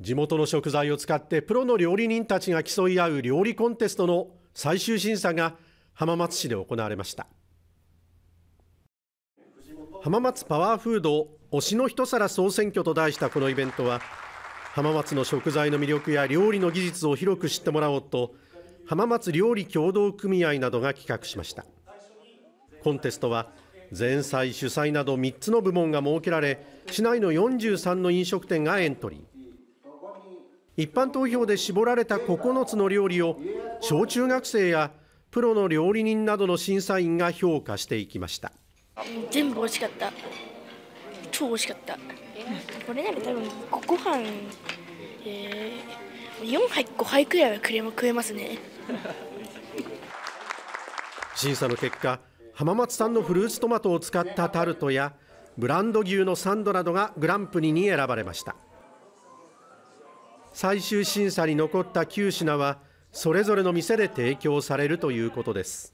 地元の食材を使ってプロの料理人たちが競い合う料理コンテストの最終審査が浜松市で行われました浜松パワーフード推しの一皿総選挙と題したこのイベントは浜松の食材の魅力や料理の技術を広く知ってもらおうと浜松料理協同組合などが企画しましたコンテストは前菜主菜など3つの部門が設けられ市内の43の飲食店がエントリー一般投票で絞られた9つの料理を小中学生やプロの料理人などの審査員が評価していきました全部美味しかった超美味しかったこれなら多分ご飯、えー、4杯5杯くらいは食えますね審査の結果浜松産のフルーツトマトを使ったタルトやブランド牛のサンドなどがグランプリに選ばれました最終審査に残った9品はそれぞれの店で提供されるということです